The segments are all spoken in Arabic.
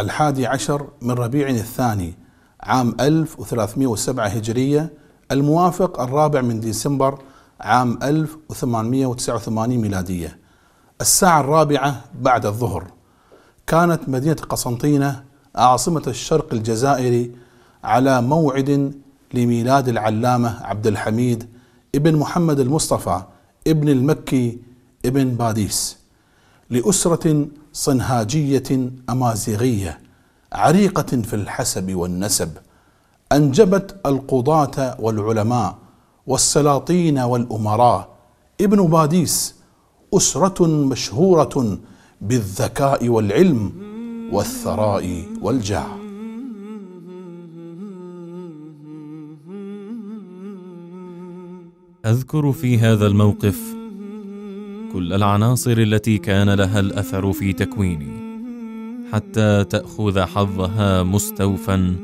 الحادي عشر من ربيع الثاني عام 1307 هجرية الموافق الرابع من ديسمبر عام 1889 ميلادية الساعة الرابعة بعد الظهر كانت مدينة قسنطينة عاصمة الشرق الجزائري على موعد لميلاد العلامة عبد الحميد ابن محمد المصطفى ابن المكي ابن باديس لاسره صنهاجيه امازيغيه عريقه في الحسب والنسب انجبت القضاه والعلماء والسلاطين والامراء ابن باديس اسره مشهوره بالذكاء والعلم والثراء والجاه اذكر في هذا الموقف كل العناصر التي كان لها الاثر في تكويني حتى تاخذ حظها مستوفا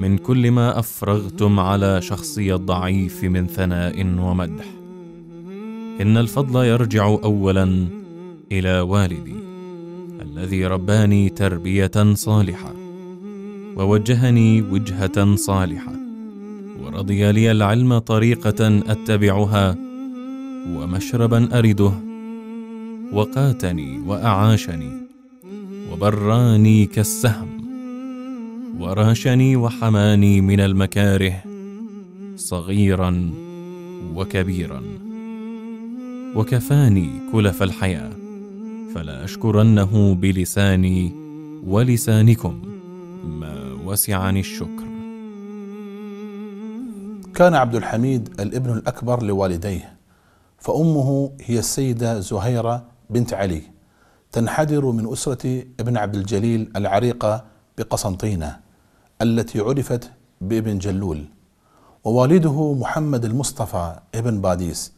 من كل ما افرغتم على شخصي الضعيف من ثناء ومدح ان الفضل يرجع اولا الى والدي الذي رباني تربيه صالحه ووجهني وجهه صالحه ورضي لي العلم طريقه اتبعها ومشربا أرده وقاتني وأعاشني وبراني كالسهم وراشني وحماني من المكاره صغيرا وكبيرا وكفاني كلف الحياه فلا اشكرنه بلساني ولسانكم ما وسعني الشكر كان عبد الحميد الابن الاكبر لوالديه فأمه هي السيدة زهيرة بنت علي تنحدر من أسرة ابن عبد الجليل العريقة بقسنطينة التي عرفت بابن جلول ووالده محمد المصطفى ابن باديس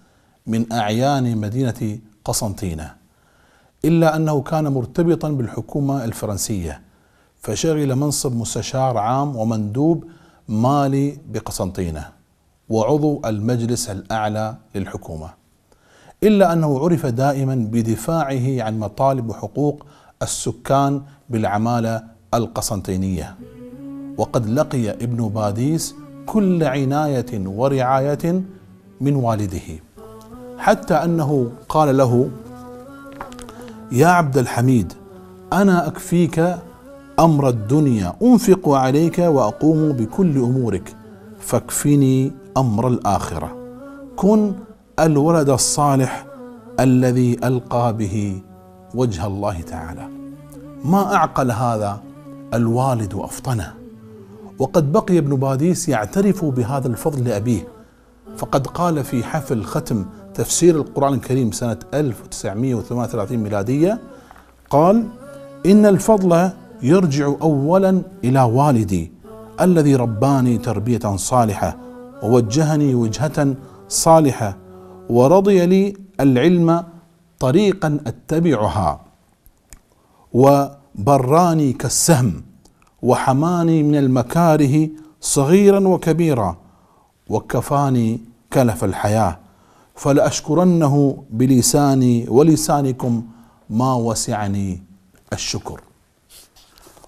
من أعيان مدينة قسنطينة إلا أنه كان مرتبطا بالحكومة الفرنسية فشغل منصب مستشار عام ومندوب مالي بقسنطينة وعضو المجلس الأعلى للحكومة إلا أنه عرف دائما بدفاعه عن مطالب وحقوق السكان بالعمالة القسنطينية وقد لقي ابن باديس كل عناية ورعاية من والده حتى أنه قال له يا عبد الحميد أنا أكفيك أمر الدنيا أنفق عليك وأقوم بكل أمورك فاكفني أمر الآخرة كن الولد الصالح الذي القى به وجه الله تعالى ما اعقل هذا الوالد وافطنه وقد بقي ابن باديس يعترف بهذا الفضل لابيه فقد قال في حفل ختم تفسير القران الكريم سنه 1938 ميلاديه قال ان الفضل يرجع اولا الى والدي الذي رباني تربيه صالحه ووجهني وجهه صالحه ورضي لي العلم طريقا اتبعها وبراني كالسهم وحماني من المكاره صغيرا وكبيرا وكفاني كلف الحياه فلاشكرنه بلساني ولسانكم ما وسعني الشكر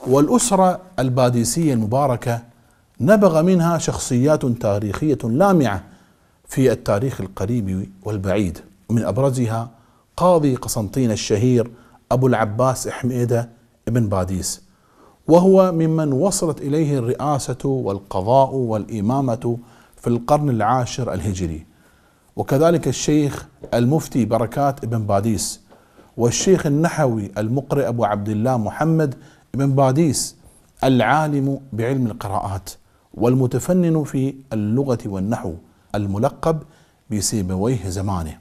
والاسره الباديسيه المباركه نبغ منها شخصيات تاريخيه لامعه في التاريخ القريب والبعيد من أبرزها قاضي قسنطين الشهير أبو العباس حميدة بن باديس وهو ممن وصلت إليه الرئاسة والقضاء والإمامة في القرن العاشر الهجري وكذلك الشيخ المفتي بركات ابن باديس والشيخ النحوي المقرئ أبو عبد الله محمد ابن باديس العالم بعلم القراءات والمتفنن في اللغة والنحو الملقب بسيبويه زمانه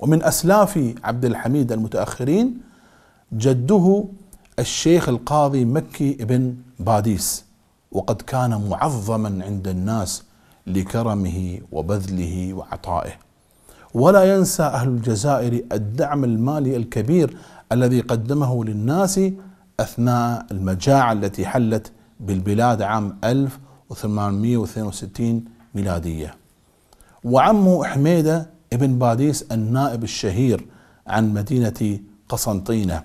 ومن أسلاف عبد الحميد المتأخرين جده الشيخ القاضي مكي بن باديس وقد كان معظما عند الناس لكرمه وبذله وعطائه ولا ينسى أهل الجزائر الدعم المالي الكبير الذي قدمه للناس أثناء المجاعة التي حلت بالبلاد عام 1862 ميلادية وعمه حميدة ابن باديس النائب الشهير عن مدينة قسنطينة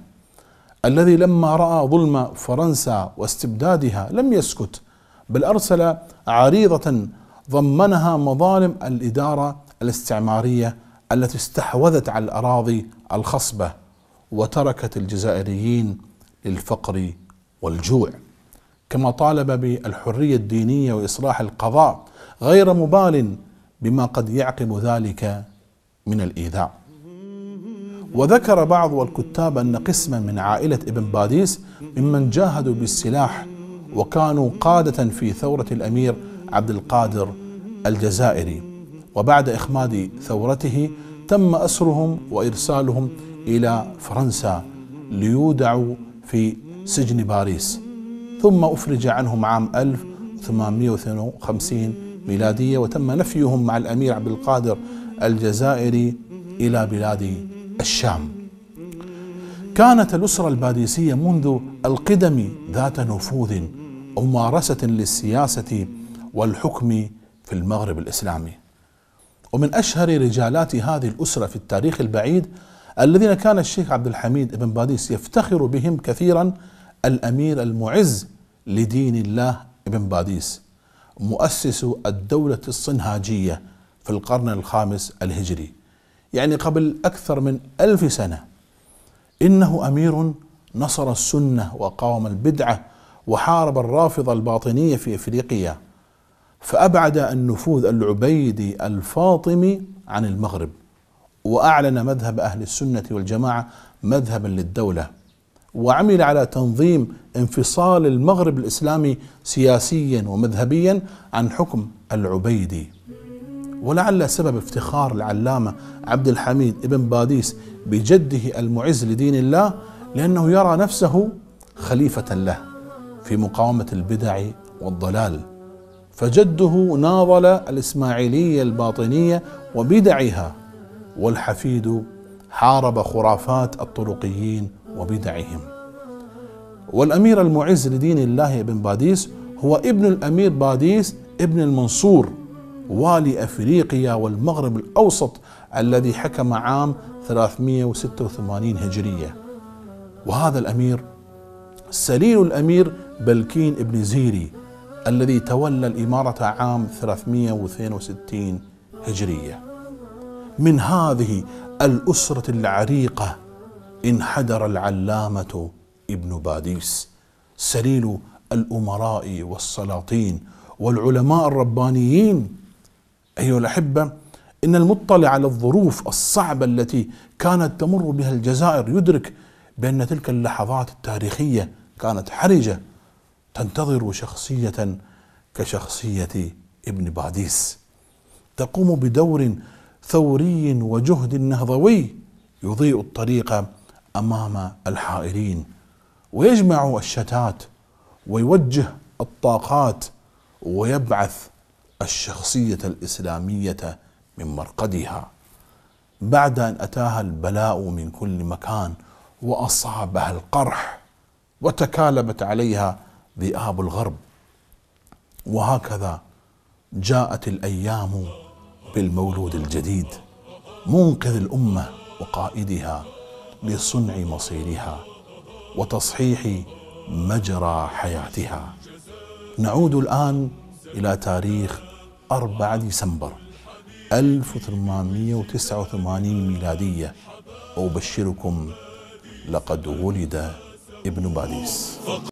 الذي لما رأى ظلم فرنسا واستبدادها لم يسكت بل أرسل عريضة ضمنها مظالم الإدارة الاستعمارية التي استحوذت على الأراضي الخصبة وتركت الجزائريين للفقر والجوع كما طالب بالحرية الدينية وإصلاح القضاء غير مبال بما قد يعقب ذلك من الإيذاء وذكر بعض الكتاب أن قسما من عائلة ابن باديس ممن جاهدوا بالسلاح وكانوا قادة في ثورة الأمير عبد القادر الجزائري وبعد إخماد ثورته تم أسرهم وإرسالهم إلى فرنسا ليودعوا في سجن باريس ثم أفرج عنهم عام 1852 ميلادية وتم نفيهم مع الأمير عبد القادر الجزائري إلى بلاد الشام كانت الأسرة الباديسية منذ القدم ذات نفوذ وممارسة للسياسة والحكم في المغرب الإسلامي ومن أشهر رجالات هذه الأسرة في التاريخ البعيد الذين كان الشيخ عبد الحميد بن باديس يفتخر بهم كثيرا الأمير المعز لدين الله ابن باديس مؤسس الدولة الصنهاجية في القرن الخامس الهجري يعني قبل أكثر من ألف سنة إنه أمير نصر السنة وقاوم البدعة وحارب الرافضة الباطنية في إفريقيا فأبعد النفوذ العبيدي الفاطمي عن المغرب وأعلن مذهب أهل السنة والجماعة مذهبا للدولة وعمل على تنظيم انفصال المغرب الاسلامي سياسيا ومذهبيا عن حكم العبيدي. ولعل سبب افتخار العلامه عبد الحميد ابن باديس بجده المعز لدين الله لانه يرى نفسه خليفه له في مقاومه البدع والضلال. فجده ناضل الاسماعيليه الباطنيه وبدعها والحفيد حارب خرافات الطرقيين وبدعهم والأمير المعز لدين الله بن باديس هو ابن الأمير باديس ابن المنصور والي أفريقيا والمغرب الأوسط الذي حكم عام 386 هجرية وهذا الأمير سليل الأمير بلكين ابن زيري الذي تولى الإمارة عام 362 هجرية من هذه الأسرة العريقة انحدر العلامة ابن باديس سليل الأمراء والسلاطين والعلماء الربانيين أيها الأحبة إن المطلع على الظروف الصعبة التي كانت تمر بها الجزائر يدرك بأن تلك اللحظات التاريخية كانت حرجة تنتظر شخصية كشخصية ابن باديس تقوم بدور ثوري وجهد نهضوي يضيء الطريق امام الحائرين ويجمع الشتات ويوجه الطاقات ويبعث الشخصيه الاسلاميه من مرقدها بعد ان اتاها البلاء من كل مكان واصابها القرح وتكالبت عليها ذئاب الغرب وهكذا جاءت الايام بالمولود الجديد منقذ الامه وقائدها لصنع مصيرها وتصحيح مجرى حياتها نعود الآن إلى تاريخ 4 ديسمبر 1889 ميلادية أبشركم لقد ولد ابن باديس